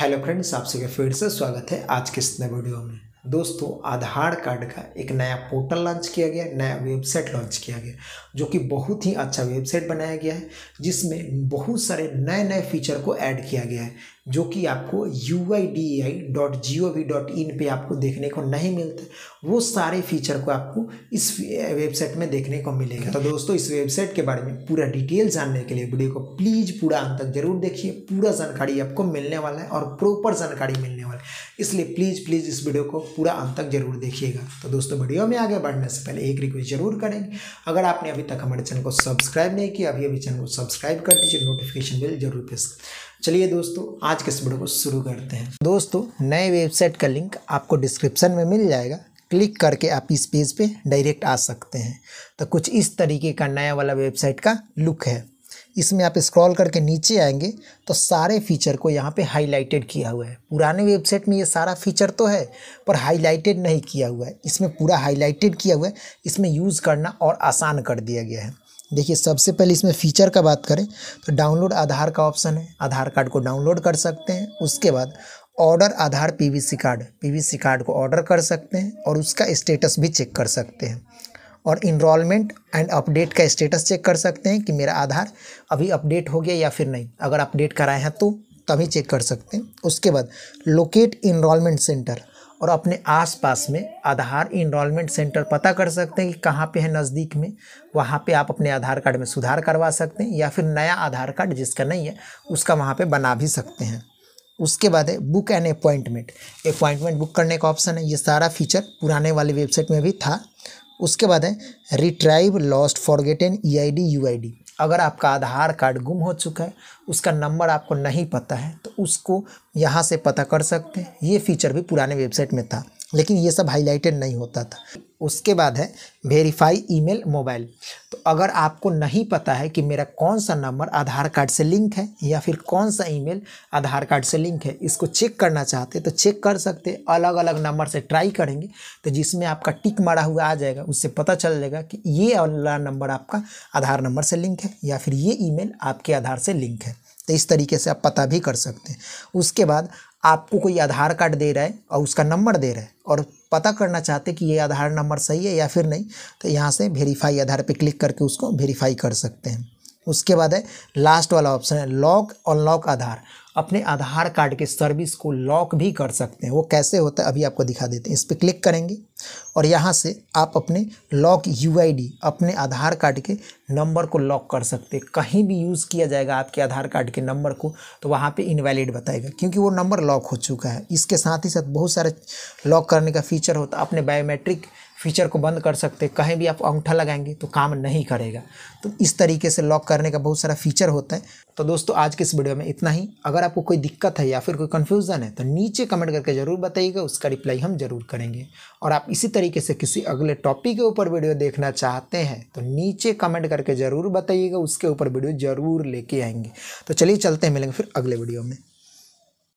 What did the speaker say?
hello friends आप सभी का फिर से स्वागत है आज के इस नए वीडियो में दोस्तों आधार कार्ड का एक नया पोर्टल लॉन्च किया गया नया वेबसाइट लॉन्च किया गया जो कि बहुत ही अच्छा वेबसाइट बनाया गया है जिसमें बहुत सारे नए नए फीचर को ऐड किया गया है जो कि आपको U I D A I dot G O V dot पर आपको देखने को नहीं मिलते वो सारे फीचर को आपको इस वेबसाइट में देखने को मिलेगा तो दोस्तों इस वेबसाइट के बारे में पूरा डिटेल जानने के लिए वीडियो को प्लीज़ पूरा अंत तक जरूर देखिए पूरा जानकारी आपको मिलने वाला है और प्रॉपर जानकारी मिलने वाला है इसलिए प्लीज़ प्लीज़ इस वीडियो को पूरा अंत तक जरूर देखिएगा तो दोस्तों वीडियो में आगे बढ़ने से पहले एक रिक्वेस्ट जरूर करेंगे अगर आपने अभी तक हमारे चैनल को सब्सक्राइब नहीं किया अभी अभी चैनल को सब्सक्राइब कर दीजिए नोटिफिकेशन बिल जरूर प्रेस चलिए दोस्तों आज के इस वीडियो को शुरू करते हैं दोस्तों नए वेबसाइट का लिंक आपको डिस्क्रिप्शन में मिल जाएगा क्लिक करके आप इस पेज पे डायरेक्ट आ सकते हैं तो कुछ इस तरीके का नया वाला वेबसाइट का लुक है इसमें आप स्क्रॉल करके नीचे आएंगे तो सारे फीचर को यहाँ पे हाईलाइटेड किया हुआ है पुराने वेबसाइट में ये सारा फीचर तो है पर हाईलाइटेड नहीं किया हुआ है इसमें पूरा हाईलाइटेड किया हुआ है इसमें यूज़ करना और आसान कर दिया गया है देखिए सबसे पहले इसमें फ़ीचर का बात करें तो डाउनलोड आधार का ऑप्शन है आधार कार्ड को डाउनलोड कर सकते हैं उसके बाद order Aadhaar PVC card PVC card को ऑर्डर कर सकते हैं और उसका स्टेटस भी चेक कर सकते हैं और इनरोलमेंट एंड अपडेट का स्टेटस चेक कर सकते हैं कि मेरा आधार अभी अपडेट हो गया या फिर नहीं अगर अपडेट कराए हैं तो तभी चेक कर सकते हैं उसके बाद लोकेट इनरोलमेंट सेंटर और अपने आसपास में आधार इनरोलमेंट सेंटर पता कर सकते हैं कि कहाँ पे है नज़दीक में वहाँ पे आप अपने आधार कार्ड में सुधार करवा सकते हैं या फिर नया आधार कार्ड जिसका नहीं है उसका वहाँ पे बना भी सकते हैं उसके बाद है book and appointment appointment book करने का ऑप्शन है ये सारा फीचर पुराने वाले वेबसाइट में भी था उसके बाद है retrieve lost forgotten E I D U I D अगर आपका आधार कार्ड गुम हो चुका है उसका नंबर आपको नहीं पता है तो उसको यहाँ से पता कर सकते हैं ये फीचर भी पुराने वेबसाइट में था लेकिन ये सब हाईलाइटेड नहीं होता था उसके बाद है वेरीफाई ईमेल मोबाइल तो अगर आपको नहीं पता है कि मेरा कौन सा नंबर आधार कार्ड से लिंक है या फिर कौन सा ईमेल आधार कार्ड से लिंक है इसको चेक करना चाहते तो चेक कर सकते अलग अलग नंबर से ट्राई करेंगे तो जिसमें आपका टिक मारा हुआ आ जाएगा उससे पता चल जाएगा कि ये वाला नंबर आपका आधार नंबर से लिंक है या फिर ये ई आपके आधार से लिंक है तो इस तरीके से आप पता भी कर सकते हैं उसके बाद आपको कोई आधार कार्ड दे रहा है और उसका नंबर दे रहा है और पता करना चाहते कि ये आधार नंबर सही है या फिर नहीं तो यहाँ से वेरीफाई आधार पे क्लिक करके उसको वेरीफाई कर सकते हैं उसके बाद है लास्ट वाला ऑप्शन है लॉक अनलॉक आधार अपने आधार कार्ड के सर्विस को लॉक भी कर सकते हैं वो कैसे होता है अभी आपको दिखा देते हैं इस पर क्लिक करेंगे और यहाँ से आप अपने लॉक यू अपने आधार कार्ड के नंबर को लॉक कर सकते हैं कहीं भी यूज़ किया जाएगा आपके आधार कार्ड के नंबर को तो वहाँ पे इनवैलिड बताएगा क्योंकि वो नंबर लॉक हो चुका है इसके साथ ही साथ बहुत सारे लॉक करने का फीचर होता है अपने बायोमेट्रिक फीचर को बंद कर सकते हैं कहीं भी आप अंगूठा लगाएंगे तो काम नहीं करेगा तो इस तरीके से लॉक करने का बहुत सारा फीचर होता है तो दोस्तों आज के इस वीडियो में इतना ही अगर आपको कोई दिक्कत है या फिर कोई कन्फ्यूज़न है तो नीचे कमेंट करके ज़रूर बताइएगा उसका रिप्लाई हम ज़रूर करेंगे और आप इसी तरीके से किसी अगले टॉपिक के ऊपर वीडियो देखना चाहते हैं तो नीचे कमेंट करके ज़रूर बताइएगा उसके ऊपर वीडियो ज़रूर लेके आएंगे तो चलिए चलते हैं मिलेंगे फिर अगले वीडियो में